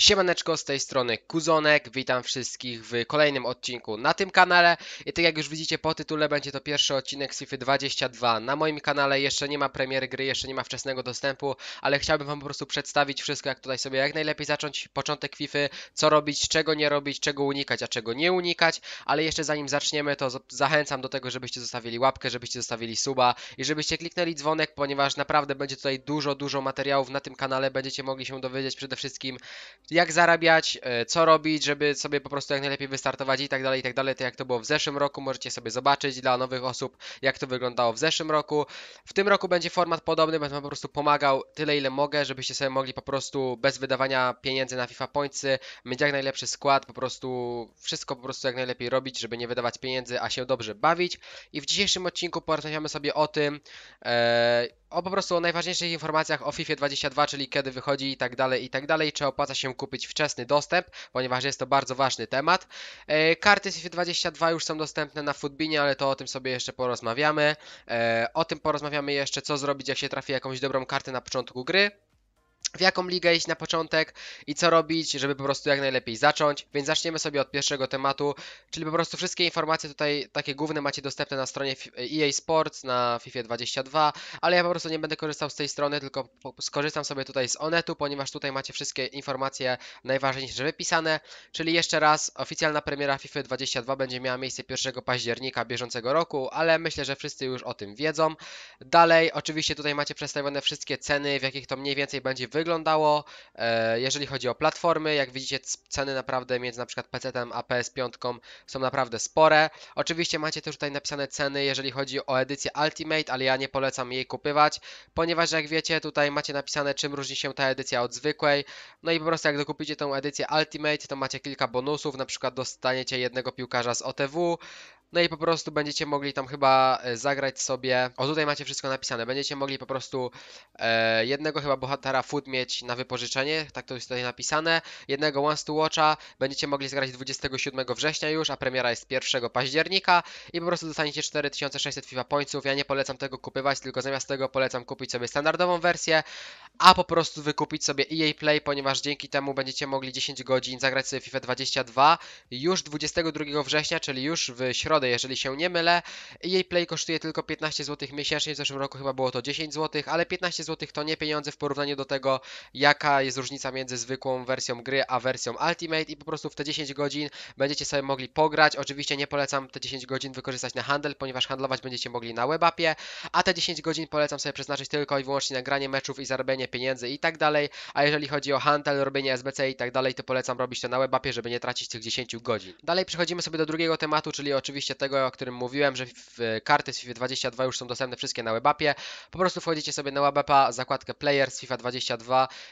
Siemaneczko, z tej strony Kuzonek, witam wszystkich w kolejnym odcinku na tym kanale i tak jak już widzicie po tytule będzie to pierwszy odcinek Sify 22 na moim kanale, jeszcze nie ma premiery gry, jeszcze nie ma wczesnego dostępu, ale chciałbym wam po prostu przedstawić wszystko jak tutaj sobie jak najlepiej zacząć początek Fify, co robić, czego nie robić, czego unikać, a czego nie unikać, ale jeszcze zanim zaczniemy to zachęcam do tego, żebyście zostawili łapkę, żebyście zostawili suba i żebyście kliknęli dzwonek, ponieważ naprawdę będzie tutaj dużo, dużo materiałów na tym kanale, będziecie mogli się dowiedzieć przede wszystkim jak zarabiać, e, co robić, żeby sobie po prostu jak najlepiej wystartować i tak dalej, i tak dalej. To jak to było w zeszłym roku, możecie sobie zobaczyć dla nowych osób, jak to wyglądało w zeszłym roku. W tym roku będzie format podobny, będę po prostu pomagał tyle, ile mogę, żebyście sobie mogli po prostu bez wydawania pieniędzy na FIFA Pointsy mieć jak najlepszy skład, po prostu wszystko po prostu jak najlepiej robić, żeby nie wydawać pieniędzy, a się dobrze bawić. I w dzisiejszym odcinku porozmawiamy sobie o tym, e, o po prostu o najważniejszych informacjach o FIFA 22, czyli kiedy wychodzi i tak dalej, i tak dalej, czy opłaca się kupić wczesny dostęp, ponieważ jest to bardzo ważny temat. E, karty FIFA y 22 już są dostępne na Footbinie, ale to o tym sobie jeszcze porozmawiamy. E, o tym porozmawiamy jeszcze, co zrobić, jak się trafi jakąś dobrą kartę na początku gry w jaką ligę iść na początek i co robić, żeby po prostu jak najlepiej zacząć. Więc zaczniemy sobie od pierwszego tematu, czyli po prostu wszystkie informacje tutaj, takie główne, macie dostępne na stronie EA Sports, na FIFA 22, ale ja po prostu nie będę korzystał z tej strony, tylko skorzystam sobie tutaj z Onetu, ponieważ tutaj macie wszystkie informacje najważniejsze wypisane. Czyli jeszcze raz, oficjalna premiera FIFA 22 będzie miała miejsce 1 października bieżącego roku, ale myślę, że wszyscy już o tym wiedzą. Dalej, oczywiście tutaj macie przedstawione wszystkie ceny, w jakich to mniej więcej będzie wyglądało. E, jeżeli chodzi o platformy, jak widzicie ceny naprawdę między na przykład PC a PS5 są naprawdę spore. Oczywiście macie też tutaj napisane ceny, jeżeli chodzi o edycję Ultimate, ale ja nie polecam jej kupywać, ponieważ jak wiecie tutaj macie napisane czym różni się ta edycja od zwykłej. No i po prostu jak dokupicie tą edycję Ultimate, to macie kilka bonusów, na przykład dostaniecie jednego piłkarza z OTW, no i po prostu będziecie mogli tam chyba e, zagrać sobie. O, tutaj macie wszystko napisane. Będziecie mogli po prostu e, jednego chyba bohatera full Food mieć na wypożyczenie, tak to jest tutaj napisane. Jednego Once to Watcha będziecie mogli zgrać 27 września już, a premiera jest 1 października i po prostu dostaniecie 4600 FIFA Pointsów. Ja nie polecam tego kupywać, tylko zamiast tego polecam kupić sobie standardową wersję, a po prostu wykupić sobie EA Play, ponieważ dzięki temu będziecie mogli 10 godzin zagrać sobie FIFA 22 już 22 września, czyli już w środę, jeżeli się nie mylę. EA Play kosztuje tylko 15 zł miesięcznie, w zeszłym roku chyba było to 10 zł, ale 15 zł to nie pieniądze w porównaniu do tego, tego, jaka jest różnica między zwykłą wersją gry a wersją Ultimate i po prostu w te 10 godzin będziecie sobie mogli pograć. Oczywiście nie polecam te 10 godzin wykorzystać na handel, ponieważ handlować będziecie mogli na webapie, a te 10 godzin polecam sobie przeznaczyć tylko i wyłącznie na granie meczów i zarobienie pieniędzy i tak dalej, a jeżeli chodzi o handel, robienie SBC i tak dalej, to polecam robić to na webapie, żeby nie tracić tych 10 godzin. Dalej przechodzimy sobie do drugiego tematu, czyli oczywiście tego, o którym mówiłem, że karty z FIFA 22 już są dostępne wszystkie na webapie. Po prostu wchodzicie sobie na webapa, zakładkę Players FIFA 22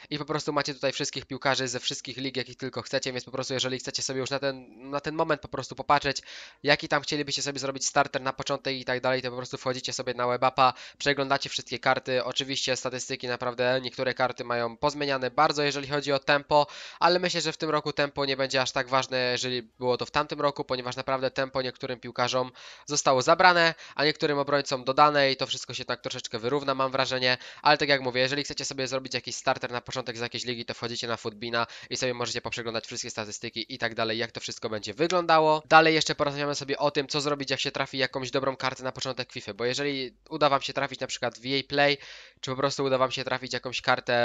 i po prostu macie tutaj wszystkich piłkarzy ze wszystkich lig, jakich tylko chcecie, więc po prostu jeżeli chcecie sobie już na ten, na ten moment po prostu popatrzeć, jaki tam chcielibyście sobie zrobić starter na początek i tak dalej, to po prostu wchodzicie sobie na webapa, przeglądacie wszystkie karty, oczywiście statystyki naprawdę, niektóre karty mają pozmieniane bardzo, jeżeli chodzi o tempo, ale myślę, że w tym roku tempo nie będzie aż tak ważne, jeżeli było to w tamtym roku, ponieważ naprawdę tempo niektórym piłkarzom zostało zabrane, a niektórym obrońcom dodane i to wszystko się tak troszeczkę wyrówna, mam wrażenie, ale tak jak mówię, jeżeli chcecie sobie zrobić jakiś starter na początek z jakiejś ligi, to wchodzicie na Footbina i sobie możecie poprzeglądać wszystkie statystyki i tak dalej, jak to wszystko będzie wyglądało. Dalej jeszcze porozmawiamy sobie o tym, co zrobić, jak się trafi jakąś dobrą kartę na początek FIFA, bo jeżeli uda Wam się trafić na przykład w jej play, czy po prostu uda Wam się trafić jakąś kartę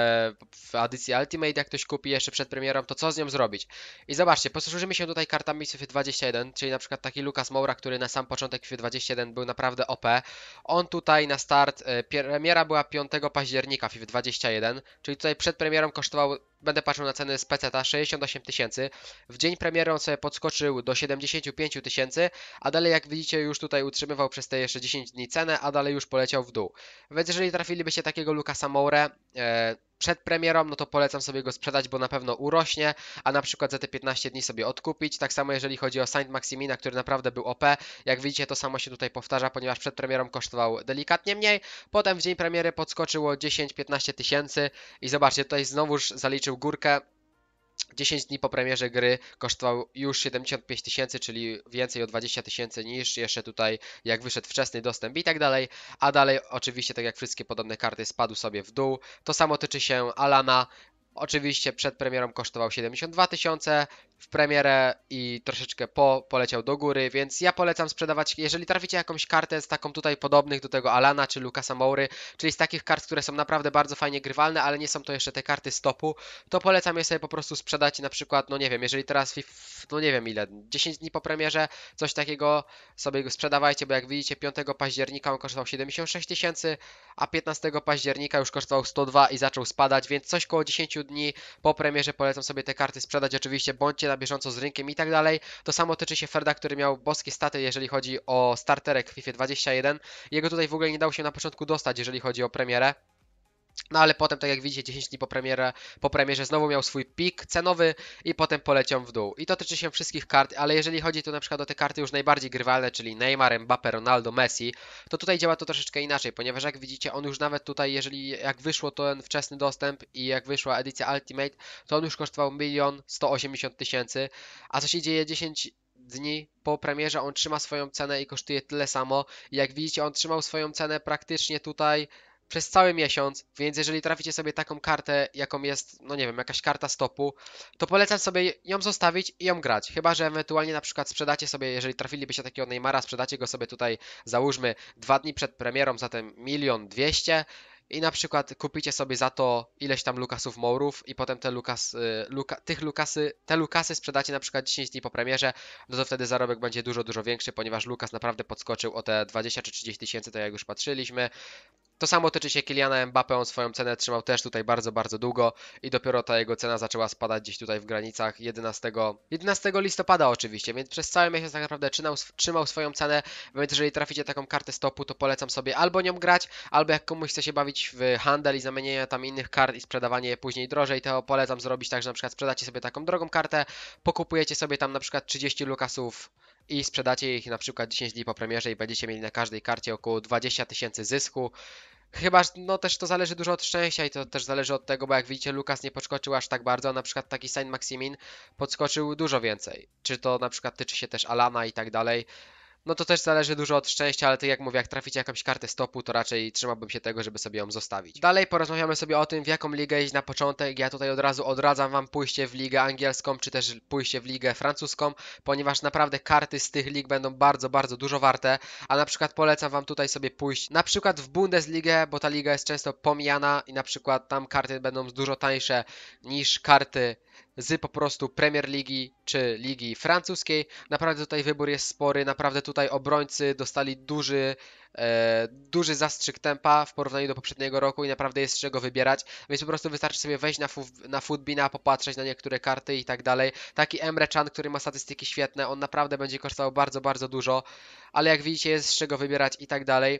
w edycji Ultimate, jak ktoś kupi jeszcze przed premierą, to co z nią zrobić? I zobaczcie, posłużymy się tutaj kartami FIFA 21, czyli na przykład taki Lukas Moura, który na sam początek FIFA 21 był naprawdę OP. On tutaj na start, y, premiera była 5 października FIFA 21, Czyli tutaj przed premierą kosztowało będę patrzył na ceny z pc 68 tysięcy. W dzień premiery on sobie podskoczył do 75 tysięcy, a dalej jak widzicie już tutaj utrzymywał przez te jeszcze 10 dni cenę, a dalej już poleciał w dół. Więc jeżeli trafilibyście takiego Lucasa Samore e, przed premierą, no to polecam sobie go sprzedać, bo na pewno urośnie, a na przykład za te 15 dni sobie odkupić. Tak samo jeżeli chodzi o Saint Maximina, który naprawdę był OP. Jak widzicie, to samo się tutaj powtarza, ponieważ przed premierą kosztował delikatnie mniej. Potem w dzień premiery podskoczyło 10-15 tysięcy i zobaczcie, tutaj znowuż zaliczył górkę. 10 dni po premierze gry kosztował już 75 tysięcy, czyli więcej o 20 tysięcy niż jeszcze tutaj jak wyszedł wczesny dostęp i tak dalej. A dalej oczywiście tak jak wszystkie podobne karty spadł sobie w dół. To samo tyczy się Alana, Oczywiście przed premierą kosztował 72 tysiące, w premierę i troszeczkę po poleciał do góry, więc ja polecam sprzedawać, jeżeli traficie jakąś kartę z taką tutaj podobnych do tego Alana czy Lukasa Moury, czyli z takich kart, które są naprawdę bardzo fajnie grywalne, ale nie są to jeszcze te karty stopu, to polecam je sobie po prostu sprzedać na przykład, no nie wiem, jeżeli teraz, no nie wiem ile, 10 dni po premierze, coś takiego sobie sprzedawajcie, bo jak widzicie 5 października on kosztował 76 tysięcy, a 15 października już kosztował 102 i zaczął spadać, więc coś koło 10 dni po premierze polecam sobie te karty sprzedać. Oczywiście bądźcie na bieżąco z rynkiem i tak dalej. To samo tyczy się Ferda, który miał boskie staty, jeżeli chodzi o starterek w FIFA 21. Jego tutaj w ogóle nie dało się na początku dostać, jeżeli chodzi o premierę. No ale potem, tak jak widzicie, 10 dni po, premierze po premierze znowu miał swój pik cenowy i potem poleciał w dół. I to tyczy się wszystkich kart, ale jeżeli chodzi tu na przykład o te karty już najbardziej grywalne, czyli Neymar, Mbappe, Ronaldo, Messi, to tutaj działa to troszeczkę inaczej, ponieważ jak widzicie, on już nawet tutaj, jeżeli jak wyszło ten wczesny dostęp i jak wyszła edycja Ultimate, to on już kosztował 1 180 tysięcy, a co się dzieje 10 dni po premierze on trzyma swoją cenę i kosztuje tyle samo. Jak widzicie, on trzymał swoją cenę praktycznie tutaj przez cały miesiąc, więc jeżeli traficie sobie taką kartę, jaką jest, no nie wiem, jakaś karta stopu, to polecam sobie ją zostawić i ją grać. Chyba, że ewentualnie na przykład sprzedacie sobie, jeżeli trafilibyście takiego Neymara, sprzedacie go sobie tutaj, załóżmy, dwa dni przed premierą, zatem milion dwieście i na przykład kupicie sobie za to ileś tam Lukasów Mourów i potem te, Lukas, y, Luka, tych Lukasy, te Lukasy sprzedacie na przykład 10 dni po premierze, no to wtedy zarobek będzie dużo, dużo większy, ponieważ Lukas naprawdę podskoczył o te 20 czy 30 tysięcy, to tak jak już patrzyliśmy. To samo tyczy się Kiliana Mbappe, on swoją cenę trzymał też tutaj bardzo, bardzo długo i dopiero ta jego cena zaczęła spadać gdzieś tutaj w granicach 11, 11 listopada oczywiście, więc przez cały miesiąc tak naprawdę trzymał, trzymał swoją cenę, więc jeżeli traficie taką kartę stopu, to polecam sobie albo nią grać, albo jak komuś chce się bawić w handel i zamienienie tam innych kart i sprzedawanie je później drożej, to polecam zrobić tak, że na przykład sprzedacie sobie taką drogą kartę, pokupujecie sobie tam na przykład 30 lukasów i sprzedacie ich na przykład 10 dni po premierze i będziecie mieli na każdej karcie około 20 tysięcy zysku. Chyba, no też to zależy dużo od szczęścia i to też zależy od tego, bo jak widzicie, Lukas nie podskoczył aż tak bardzo, a na przykład taki Saint Maximin podskoczył dużo więcej. Czy to na przykład tyczy się też Alana i tak dalej no to też zależy dużo od szczęścia, ale tak jak mówię, jak traficie jakąś kartę stopu, to raczej trzymałbym się tego, żeby sobie ją zostawić. Dalej porozmawiamy sobie o tym, w jaką ligę iść na początek. Ja tutaj od razu odradzam wam pójście w ligę angielską, czy też pójście w ligę francuską, ponieważ naprawdę karty z tych lig będą bardzo, bardzo dużo warte, a na przykład polecam wam tutaj sobie pójść na przykład w Bundesligę, bo ta liga jest często pomijana i na przykład tam karty będą dużo tańsze niż karty z po prostu Premier Ligi czy Ligi Francuskiej. Naprawdę tutaj wybór jest spory, naprawdę tutaj obrońcy dostali duży, e, duży zastrzyk tempa w porównaniu do poprzedniego roku i naprawdę jest z czego wybierać, więc po prostu wystarczy sobie wejść na, fu na popatrzeć na niektóre karty i tak dalej. Taki Emre Chan, który ma statystyki świetne, on naprawdę będzie kosztował bardzo, bardzo dużo, ale jak widzicie jest z czego wybierać i tak dalej.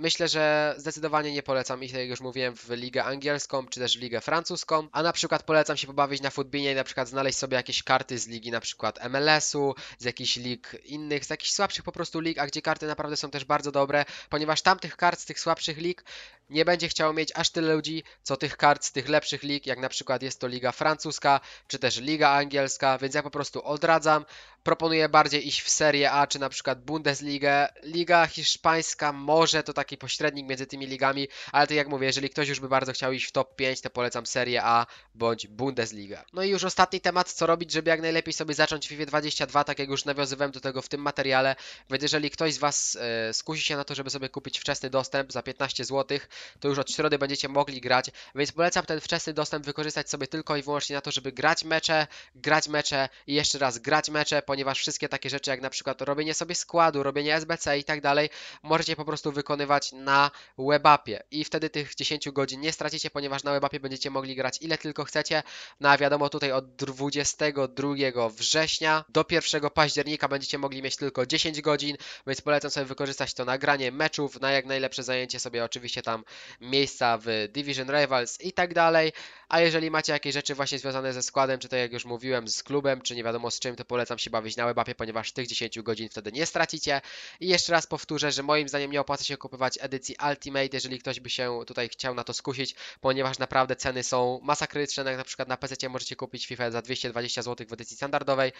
Myślę, że zdecydowanie nie polecam ich, tak jak już mówiłem, w ligę angielską czy też w ligę francuską, a na przykład polecam się pobawić na futbinie i na przykład znaleźć sobie jakieś karty z ligi na przykład MLS-u, z jakichś lig innych, z jakichś słabszych po prostu lig, a gdzie karty naprawdę są też bardzo dobre, ponieważ tamtych kart z tych słabszych lig nie będzie chciało mieć aż tyle ludzi, co tych kart z tych lepszych lig, jak na przykład jest to liga francuska, czy też liga angielska, więc ja po prostu odradzam, proponuję bardziej iść w Serie A, czy na przykład Bundesligę, liga hiszpańska może to tak taki pośrednik między tymi ligami, ale tak jak mówię, jeżeli ktoś już by bardzo chciał iść w top 5, to polecam Serie A bądź Bundesliga. No i już ostatni temat, co robić, żeby jak najlepiej sobie zacząć w FIFA 22, tak jak już nawiązywałem do tego w tym materiale, więc jeżeli ktoś z Was e, skusi się na to, żeby sobie kupić wczesny dostęp za 15 zł, to już od środy będziecie mogli grać, więc polecam ten wczesny dostęp wykorzystać sobie tylko i wyłącznie na to, żeby grać mecze, grać mecze i jeszcze raz grać mecze, ponieważ wszystkie takie rzeczy jak na przykład robienie sobie składu, robienie SBC i tak dalej, możecie po prostu wykonywać na webapie i wtedy tych 10 godzin nie stracicie, ponieważ na webapie będziecie mogli grać ile tylko chcecie. No a wiadomo tutaj od 22 września do 1 października będziecie mogli mieć tylko 10 godzin, więc polecam sobie wykorzystać to nagranie meczów, na jak najlepsze zajęcie sobie oczywiście tam miejsca w Division Rivals i tak dalej. A jeżeli macie jakieś rzeczy właśnie związane ze składem, czy to jak już mówiłem, z klubem, czy nie wiadomo z czym, to polecam się bawić na webapie, ponieważ tych 10 godzin wtedy nie stracicie. I jeszcze raz powtórzę, że moim zdaniem nie opłaca się kupować poszukiwać edycji Ultimate, jeżeli ktoś by się tutaj chciał na to skusić, ponieważ naprawdę ceny są masakryczne, jak na przykład na PC możecie kupić FIFA za 220 zł w edycji standardowej,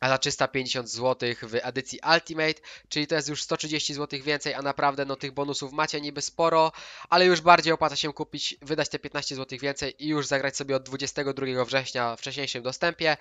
a za 350 zł w edycji Ultimate, czyli to jest już 130 zł więcej, a naprawdę no tych bonusów macie niby sporo, ale już bardziej opłaca się kupić, wydać te 15 zł więcej i już zagrać sobie od 22 września w wcześniejszym dostępie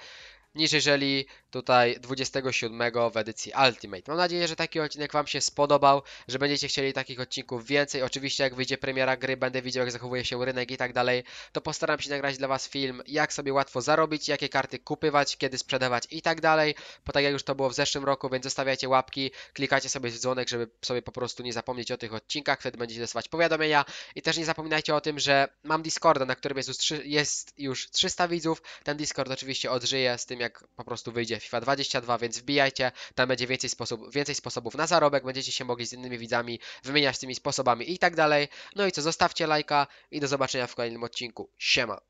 niż jeżeli tutaj 27 w edycji Ultimate. Mam nadzieję, że taki odcinek Wam się spodobał, że będziecie chcieli takich odcinków więcej. Oczywiście jak wyjdzie premiera gry, będę widział jak zachowuje się rynek i tak dalej, to postaram się nagrać dla Was film, jak sobie łatwo zarobić, jakie karty kupywać, kiedy sprzedawać i tak dalej, bo tak jak już to było w zeszłym roku, więc zostawiajcie łapki, klikacie sobie w dzwonek, żeby sobie po prostu nie zapomnieć o tych odcinkach, wtedy będziecie dostawać powiadomienia i też nie zapominajcie o tym, że mam Discorda, na którym jest już, jest już 300 widzów, ten Discord oczywiście odżyje z tym, jak po prostu wyjdzie FIFA 22, więc wbijajcie, tam będzie więcej, sposobów, więcej sposobów na zarobek, będziecie się mogli z innymi widzami wymieniać tymi sposobami i tak dalej. No i co, zostawcie lajka i do zobaczenia w kolejnym odcinku. Siema!